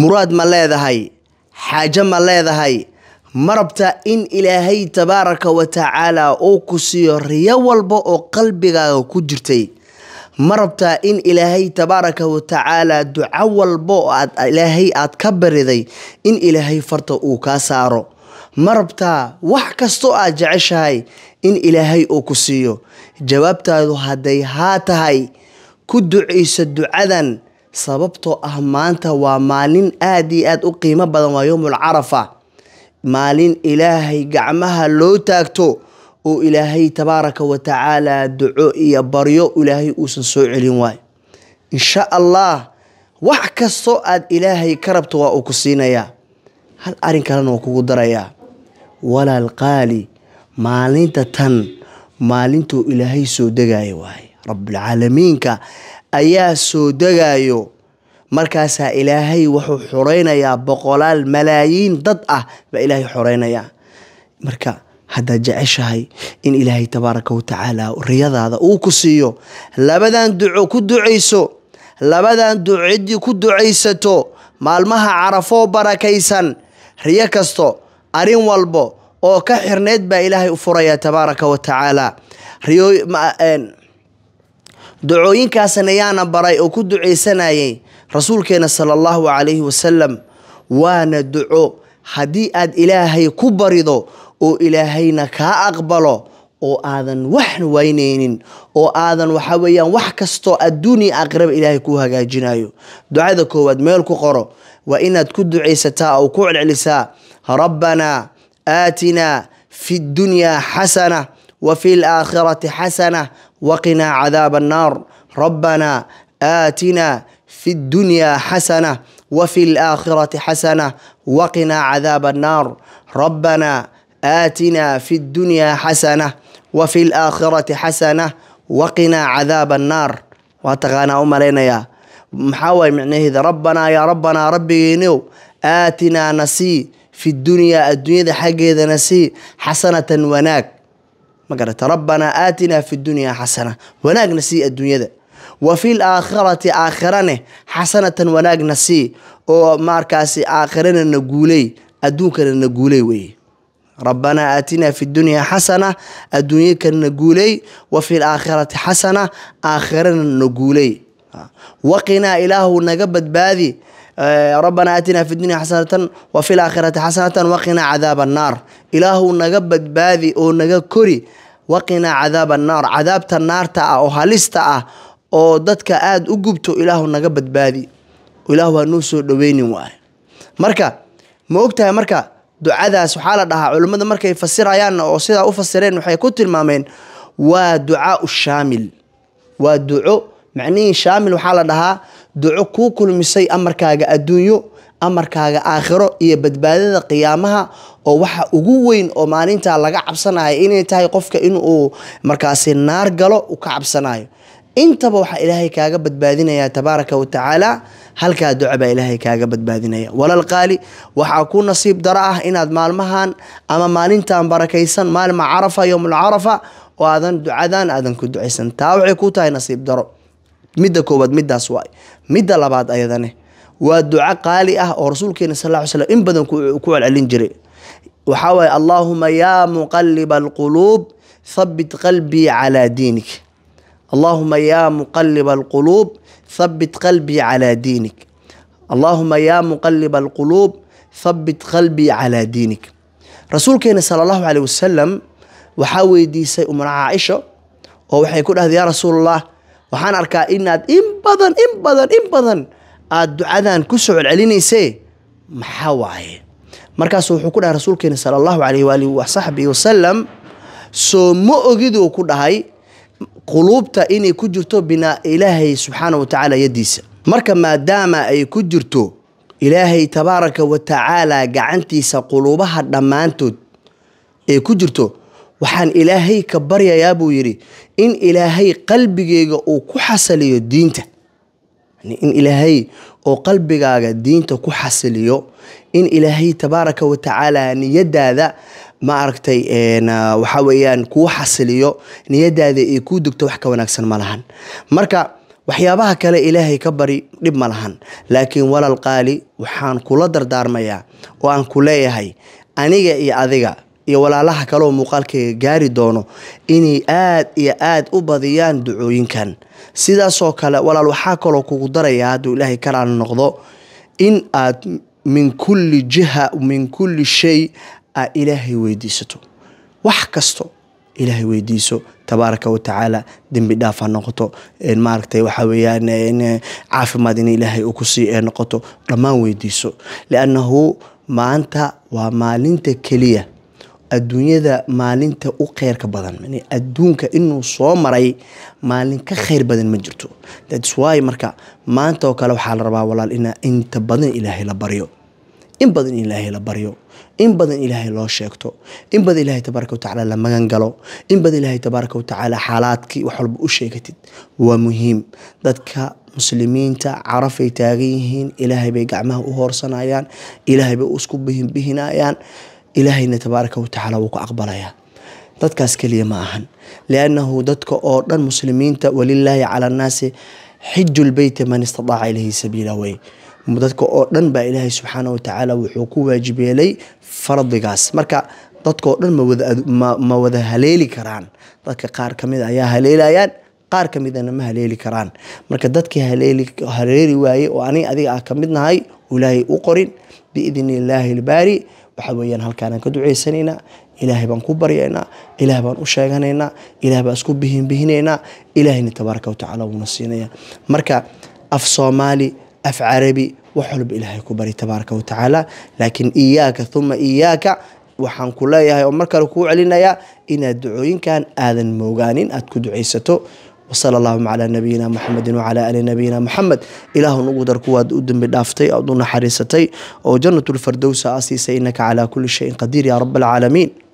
muraad ma leedahay xaajo ma leedahay ma rabtaa in ilaahay tabaaraka wa tacaala uu ku siiyo riyo walba oo qalbigaaga ku jirtay ma rabtaa in ilaahay tabaaraka wa tacaala duco walba oo aad ilaahay aad ka bariday in ilaahay farta uu kaa saaro ma rabtaa wax kastoo aad jeceshahay in ilaahay uu ku siiyo jawaabtaadu hadday haa tahay ku ducayso ducadan sababtoo ah maanta waa maalin aada iyo aada u qiimo badan waa yowmul carafa maalin ilaahay gacmaha loo taagto oo ilaahay tabaaraka wa tacaala duco iyo baryo ilaahay uusan soo celin waayo insha allah wax kastoo aad ilaahay ka rabto waa uu ku siinayaa hal arrin kalena waa kugu darayaa walaalqaali maalinta tan maalintuu ilaahay soo degaya waaye rabbilcaalamiinka ayaa soo degayo markaasaa ilaahay wuxuu xoreynayaa boqolaal malaayiin dad ah baa ilaahay xoreynayaa marka haddaad jeceshahay in ilaahay tabaaraka watacaala riyadaada uu ku siiyo labadan duco ku ducayso labadan ducidii ku ducaysato maalmaha carafoo barakaysan riyo kasto arin walbo oo ka xirneyd baa ilaahay u furaya tabaaraka wa tacaala dacooyinkaasan ayaana baray oo ku ducaysanayay rasuulkeena sala allahu calayhi wasalam waana duco haddii aad ilaahay ku barido oo ilaahayna kaa aqbalo oo aadan waxna waynaynin oo aadan waxaa weeyaan wax kastoo adduuniya aqraba ilaahay ku hagaajinayo ducada koowaad meel ku qoro waa inaad ku ducaysataa oo ku celcelisaa rabbanaa aatinaa fi ddunyaa xasana wa fi laakhirati xasana وقنا عذاب النار ربنا آتنا في الدنيا حسنة وفي الآخرة حسنة وقنا عذاب النار ربنا آتنا في الدنيا حسنة وفي الآخرة حسنة وقنا عذاب النار واتقانا أمالينا يا محاوي معنيه ربنا يا ربنا ربي نو آتنا نسي في الدنيا الدنيا حقي نسي حسنة وناك magarata rabbanaa aatinaa fi dunyaa xasana wanaagna sii adduunyada wa fil aakhirati aakhirane xasanatan wanaagna sii oo markaasi aakhirana na guuley adduunkana na guulay weye rabbanaa aatinaa fi dunyaa xasana adduunyakan na guuley wa fil aakhirati xasana aakhirana na guuley waqinaa ilaahu naga badbaadi Eh, rabbanaa aatinaa fi dunya xasanatan wa fi laakhirati xasanatan waqinaa cadaaba annaar ilaahu naga badbaadi oo naga kori waqinaa cadaaba annaar cadaabta naarta ah oo halista ah oo dadka aada u gubto ilaahu naga badbaadi ilaahu hanuu soo dhoweynin waay marka ma ogtahay marka ducadaas waxaa la dhahaa culimmada markay fasirayaanna oo sidaa u fasireen waxay ku tilmaameen waa ducaau shaamil waa duco dhahaa duco kuu kulmisay amarkaaga adduunyo amarkaaga aakhiro iyo badbaadada qiyaamaha oo waxa ugu weyn oo maalintaa laga cabsanayo inay tahay qofka inuu markaasi naar galo u ka cabsanayo intaba waxaa ilaahay kaaga badbaadinayaa tabaaraka wa halkaa duco baa ilaahay kaaga badbaadinaya walal waxaa ku nasiib daro ah inaad maalmahan ama maalintan barakaysan maalma carafa yowmulcarafa oo aadan ducadan aadan ku ducaysan taa waxay ku tahay nasiib daro midda koowaad midaas waay midda labaad ayadane waa duco qaali ah oo rasuulkeena sal slam in badan ku celcelin jiray waxaa waaye allaahuma yaa muqaliba alquluub thabbit qalbii calaa diinik allaahuma yaa muqaliba alquluub thabbit qalbii calaa diinik allaahuma yaa muqaliba alquluub thabbit qalbii calaa diinik rasuulkeena sala allahu caleyh wasalam waxaa weydiisay umar caaisha oo waxay ku dhahday yaa rasuul allah waxaan arkaa inaad in badan in badan in badan aada ducadan ku soo celcelinayse maxaa waaye markaasu wuxuu ku dhahay rasuulkeena sala allahu calayh waalihi wasaxbihi wasalam soo ma ogiduu ku dhahay quluubta inay ku jirto binaa ilaahay subxaana watacaala tacaala yaddiisa marka maadaama ay ku jirto ilaahay tabaaraka wa tacaala gacantiisa quluubaha dhammaantood ee ku jirto waxaan ilaahay ka baryayaa buu yidhi in ilaahay qalbigeyga uu ku xasiliyo diinta in ilaahay oo qalbigaaga diinta ku xasiliyo in ilaahay tabaaraka watacaala niyadaada ma aragtay waxa weyaan kuu xasiliyo niyadaada ay kuu degto wax ka wanaagsan ma lahan marka waxyaabaha kale ilaahay ka bari dhib ma lahan laakiin walaal qaali waxaan kula dardaarmayaa oo aan ku leeyahay aniga iyo adiga iyo walaalaha kaleoo muuqaalkayga gaari doono inay aad iyo aada u badiyaan ducooyinkan sidaasoo kale walaal waxaa kaloo kugu darayaa hadduu ilaahay karaan noqdo in aad min kulli jiha min kulli shay aa ilaahay weydiisato wax kasto ilaahay weydiiso tabaaraka watacaala dembi dhaaf ha noqoto maaragtay waxaa caafimaad in ilaahay uu kusii noqoto dhammaan weydiiso liannahu maanta waa maalinta keliya adduunyada maalinta u kheyrka badan adduunka inuu soo maray maalin ka kheyr badan ma jirto dswy marka maanta oo kale waxaa la rabaa walaal in inta badan ilaahay la baryo in badan ilaahay la baryo in badan ilaahay loo sheegto in badan ilaahay tabaaraka watacaala la magangalo galo in badan ilaahay tabaaraka watacaala xaalaadkii wax walba u sheegatid waa muhiim dadka muslimiinta carafay taagan yihiin ilaahay bay gacmaha u hoorsanayaan ilaahay bay isku bihinbihinayaan ilaahayna tabaaraka watacaala wuu ka aqbalayaa dadkaas keliya ma ahan liannahu dadka oo dhan muslimiinta walilaahi cala annaasi xijulbeyti man istadaaca ilayhi sabiila wey dadka oo dhan baa ilaahay subxaana watacaala wuxuu ku waajibyeelay fardigaas marka dadkaoo dhan ma wada haleeli karaan dadka qaar kamid ah ayaa haleelayaan qaar kamidana ma haleeli karaan marka dadkii haleeli waayey oo ani adiga ah ka midnahay ilaahay u qorin biidni illaahi ilbaari waxaa weeyaan halkaanaan ka ducaysanaynaa ilaahay baan ku baryaynaa ilaah baan u sheeganaynaa ilaah baan isku bihinbihinaynaa ilaahayna tabaaraka watacaala wuuna siinaya marka af soomaali af carabi wax walba ilaahay ku bari tabaaraka watacaala laakiin iyaaka uma iyaaka waxaan ku leeyahay oo mar kale kuu celinayaa inaad ducooyinkan aadan moogaanin aada ku ducaysato wsala allahuma calaa nabiyina muxamedin wacalaa ali nabiyina muxamed ilaahu nugu dar kuwaad u dembi dhaaftay oad u naxariisatay oo jannatulfardowsa asiisay innaka calaa kulli shayin qadiir yaa rabaalcaalamiin